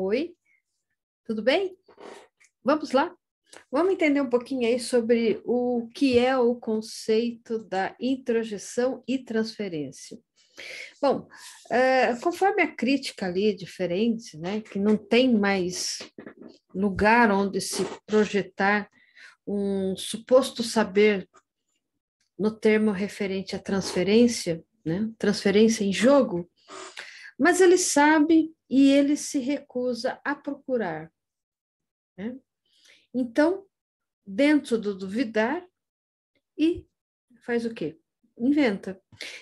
Oi, tudo bem? Vamos lá? Vamos entender um pouquinho aí sobre o que é o conceito da introjeção e transferência. Bom, eh, conforme a crítica ali é diferente, né, que não tem mais lugar onde se projetar um suposto saber no termo referente à transferência, né, transferência em jogo, mas ele sabe e ele se recusa a procurar. Né? Então, dentro do duvidar, e faz o quê? Inventa.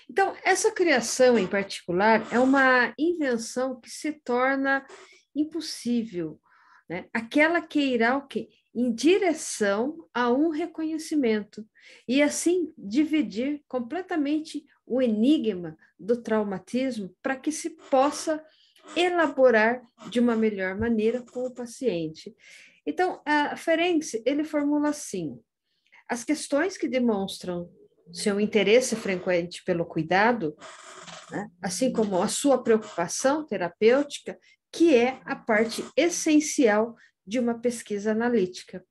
Então, essa criação em particular é uma invenção que se torna impossível, né? aquela que irá o quê? em direção a um reconhecimento e assim dividir completamente o enigma do traumatismo para que se possa elaborar de uma melhor maneira com o paciente. Então, a Ferenc, ele formula assim: as questões que demonstram seu interesse frequente pelo cuidado, né, assim como a sua preocupação terapêutica, que é a parte essencial de uma pesquisa analítica.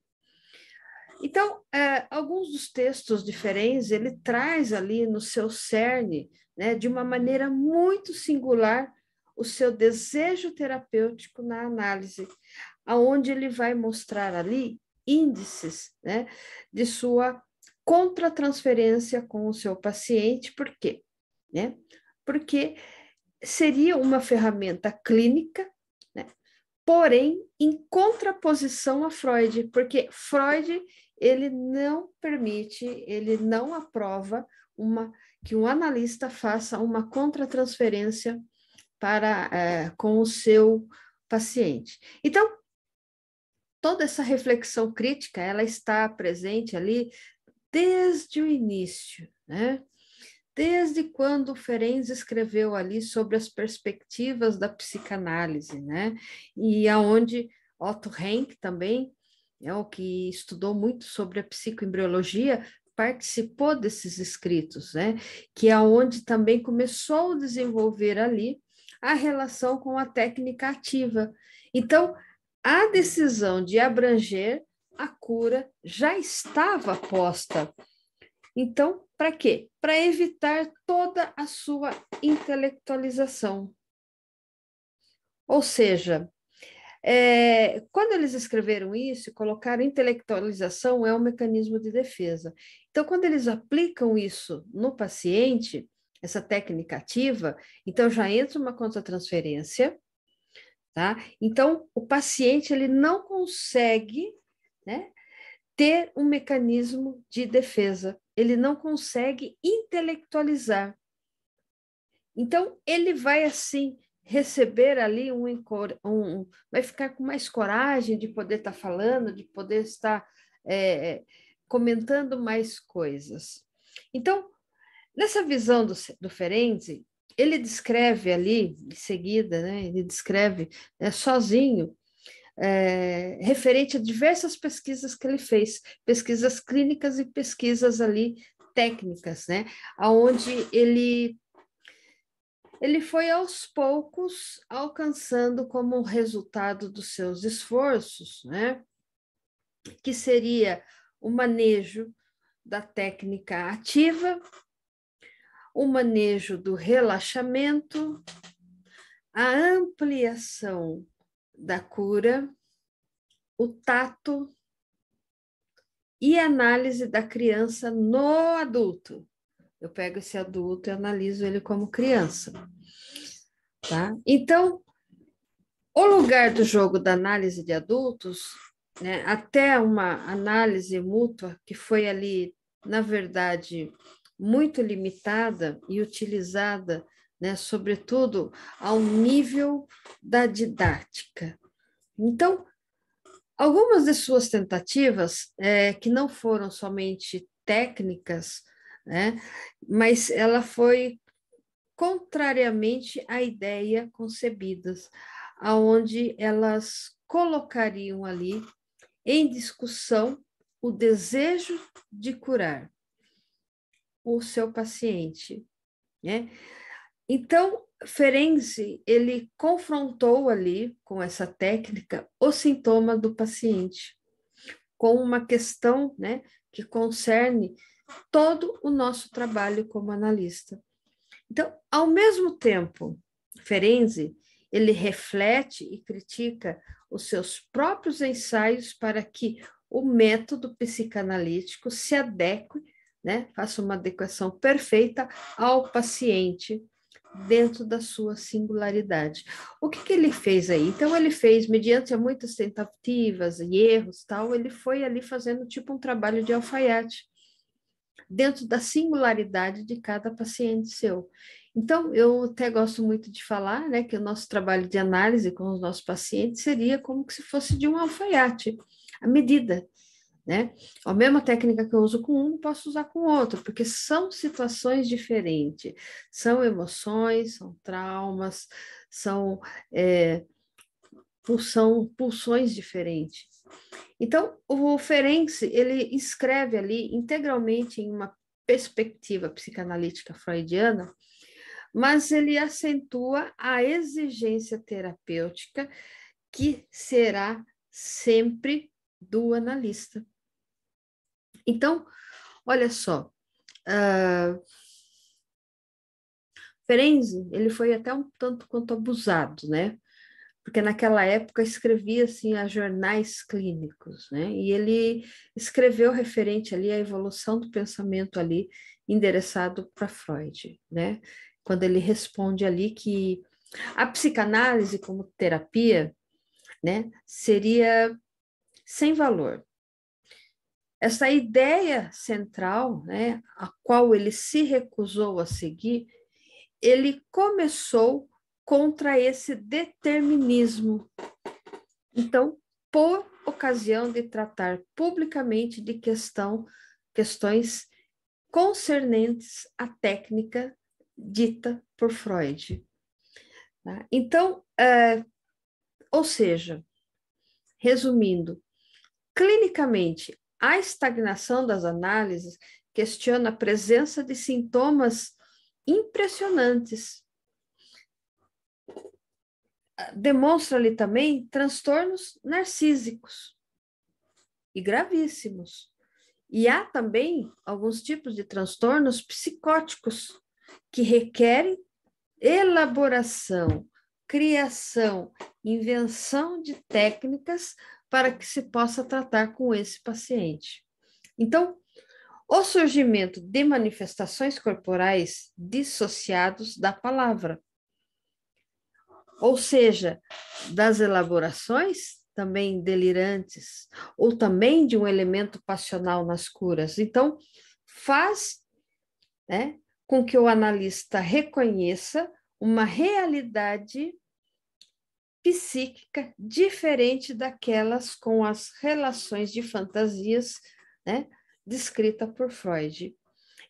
Então, é, alguns dos textos diferentes ele traz ali no seu cerne, né, de uma maneira muito singular, o seu desejo terapêutico na análise, aonde ele vai mostrar ali índices né, de sua contratransferência com o seu paciente, por quê? Né? Porque seria uma ferramenta clínica, né? porém em contraposição a Freud, porque Freud ele não permite, ele não aprova uma que um analista faça uma contratransferência para é, com o seu paciente. Então, toda essa reflexão crítica, ela está presente ali desde o início, né? Desde quando o escreveu ali sobre as perspectivas da psicanálise, né? E aonde Otto Henck também, é o que estudou muito sobre a psicoembriologia, participou desses escritos, né? Que é onde também começou a desenvolver ali a relação com a técnica ativa. Então, a decisão de abranger a cura já estava posta. Então, para quê? Para evitar toda a sua intelectualização. Ou seja, é, quando eles escreveram isso colocaram intelectualização é um mecanismo de defesa. Então, quando eles aplicam isso no paciente, essa técnica ativa, então já entra uma conta transferência tá? Então, o paciente ele não consegue, né, ter um mecanismo de defesa, ele não consegue intelectualizar. Então, ele vai assim receber ali um, um vai ficar com mais coragem de poder estar tá falando, de poder estar é, comentando mais coisas. Então, Nessa visão do, do Ferenczi, ele descreve ali, em seguida, né, ele descreve né, sozinho, é, referente a diversas pesquisas que ele fez, pesquisas clínicas e pesquisas ali técnicas, né, aonde ele ele foi aos poucos alcançando como resultado dos seus esforços, né, que seria o manejo da técnica ativa o manejo do relaxamento, a ampliação da cura, o tato e análise da criança no adulto. Eu pego esse adulto e analiso ele como criança. Tá? Então, o lugar do jogo da análise de adultos, né, até uma análise mútua, que foi ali, na verdade, muito limitada e utilizada, né, sobretudo ao nível da didática. Então, algumas de suas tentativas, é, que não foram somente técnicas, né, mas ela foi contrariamente à ideia concebidas, aonde elas colocariam ali em discussão o desejo de curar o seu paciente. Né? Então, Ferenczi, ele confrontou ali, com essa técnica, o sintoma do paciente com uma questão né, que concerne todo o nosso trabalho como analista. Então, ao mesmo tempo, Ferenczi, ele reflete e critica os seus próprios ensaios para que o método psicanalítico se adeque né? Faça uma adequação perfeita ao paciente dentro da sua singularidade. O que, que ele fez aí? Então ele fez, mediante muitas tentativas e erros, tal, ele foi ali fazendo tipo um trabalho de alfaiate dentro da singularidade de cada paciente seu. Então, eu até gosto muito de falar, né, que o nosso trabalho de análise com os nossos pacientes seria como se fosse de um alfaiate, a medida né? A mesma técnica que eu uso com um, posso usar com outro, porque são situações diferentes, são emoções, são traumas, são é, pulsão, pulsões diferentes. Então, o Ferenc ele escreve ali integralmente em uma perspectiva psicanalítica freudiana, mas ele acentua a exigência terapêutica que será sempre do analista. Então, olha só. Uh, Ferenzi, ele foi até um tanto quanto abusado, né? Porque naquela época escrevia assim a jornais clínicos, né? E ele escreveu referente ali à evolução do pensamento ali endereçado para Freud, né? Quando ele responde ali que a psicanálise como terapia, né, seria sem valor, essa ideia central, né, a qual ele se recusou a seguir, ele começou contra esse determinismo. Então, por ocasião de tratar publicamente de questão, questões concernentes à técnica dita por Freud. Né. Então, é, ou seja, resumindo, clinicamente a estagnação das análises questiona a presença de sintomas impressionantes. Demonstra-lhe também transtornos narcísicos e gravíssimos. E há também alguns tipos de transtornos psicóticos que requerem elaboração, criação, invenção de técnicas para que se possa tratar com esse paciente. Então, o surgimento de manifestações corporais dissociados da palavra, ou seja, das elaborações também delirantes, ou também de um elemento passional nas curas. Então, faz né, com que o analista reconheça uma realidade psíquica diferente daquelas com as relações de fantasias, né, descrita por Freud.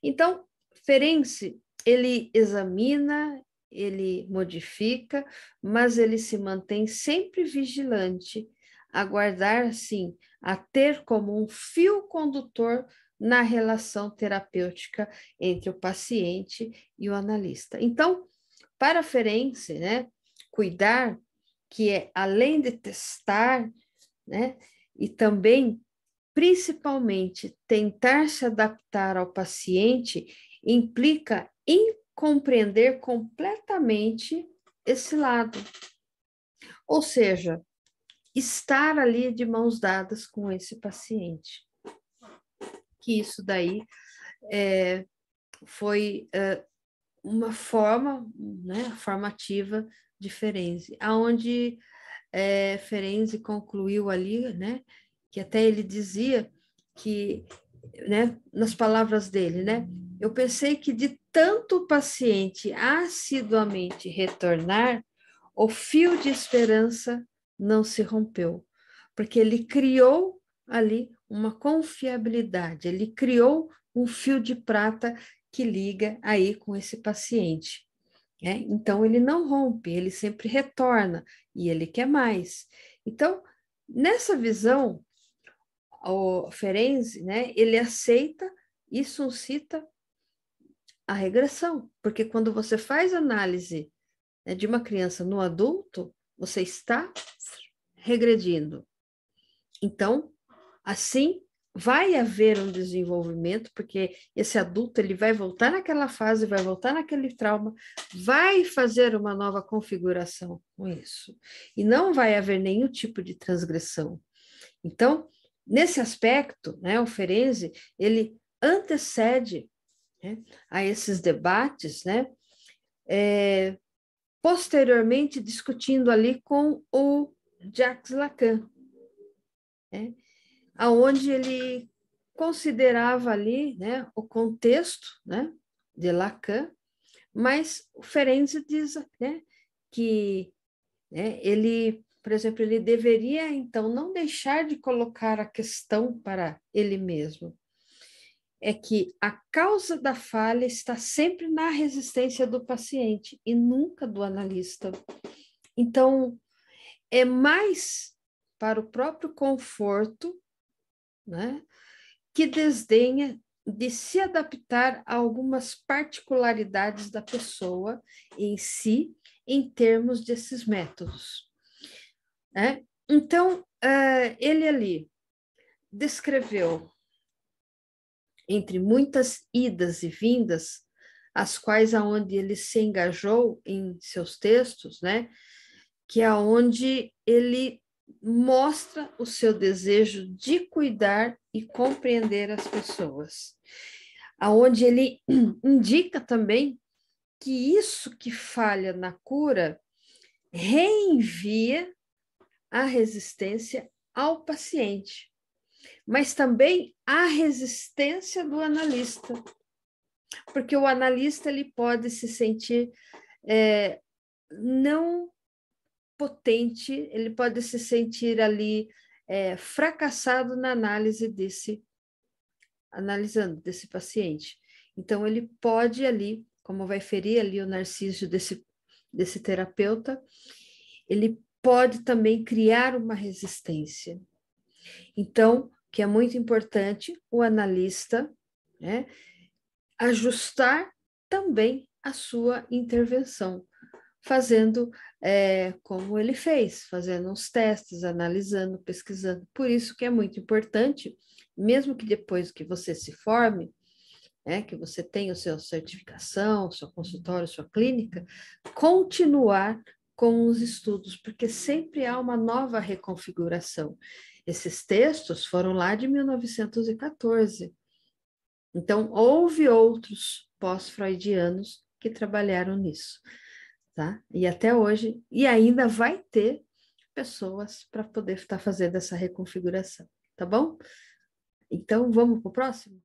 Então, Ferenc ele examina, ele modifica, mas ele se mantém sempre vigilante, aguardar sim, a ter como um fio condutor na relação terapêutica entre o paciente e o analista. Então, para Ferenc, né, cuidar que é além de testar, né, e também, principalmente, tentar se adaptar ao paciente implica em compreender completamente esse lado. Ou seja, estar ali de mãos dadas com esse paciente. Que isso daí é, foi é, uma forma né, formativa de Ferenzi, aonde é, Ferenzi concluiu ali, né, que até ele dizia que, né, nas palavras dele, né, eu pensei que de tanto o paciente assiduamente retornar, o fio de esperança não se rompeu, porque ele criou ali uma confiabilidade, ele criou um fio de prata que liga aí com esse paciente. Né? Então, ele não rompe, ele sempre retorna e ele quer mais. Então, nessa visão, o Ferenzi, né, ele aceita e suscita a regressão, porque quando você faz análise né, de uma criança no adulto, você está regredindo. Então, assim, vai haver um desenvolvimento, porque esse adulto ele vai voltar naquela fase, vai voltar naquele trauma, vai fazer uma nova configuração com isso. E não vai haver nenhum tipo de transgressão. Então, nesse aspecto, né, o Ferenzi, ele antecede né, a esses debates, né, é, posteriormente discutindo ali com o Jacques Lacan. Né? aonde ele considerava ali né, o contexto né, de Lacan, mas o Ferenc diz né, que né, ele, por exemplo, ele deveria então não deixar de colocar a questão para ele mesmo. É que a causa da falha está sempre na resistência do paciente e nunca do analista. Então, é mais para o próprio conforto né, que desdenha de se adaptar a algumas particularidades da pessoa em si, em termos desses métodos. Né? Então, uh, ele ali descreveu, entre muitas idas e vindas, as quais aonde ele se engajou em seus textos, né? que é onde ele mostra o seu desejo de cuidar e compreender as pessoas. Aonde ele indica também que isso que falha na cura reenvia a resistência ao paciente, mas também a resistência do analista, porque o analista ele pode se sentir é, não potente, ele pode se sentir ali é, fracassado na análise desse, analisando desse paciente. Então, ele pode ali, como vai ferir ali o narciso desse, desse terapeuta, ele pode também criar uma resistência. Então, que é muito importante o analista né, ajustar também a sua intervenção, fazendo é, como ele fez, fazendo uns testes, analisando, pesquisando. Por isso que é muito importante, mesmo que depois que você se forme, né, que você tenha a sua certificação, o seu consultório, sua clínica, continuar com os estudos, porque sempre há uma nova reconfiguração. Esses textos foram lá de 1914. Então, houve outros pós-freudianos que trabalharam nisso tá? E até hoje, e ainda vai ter pessoas para poder estar tá fazendo essa reconfiguração, tá bom? Então, vamos para o próximo?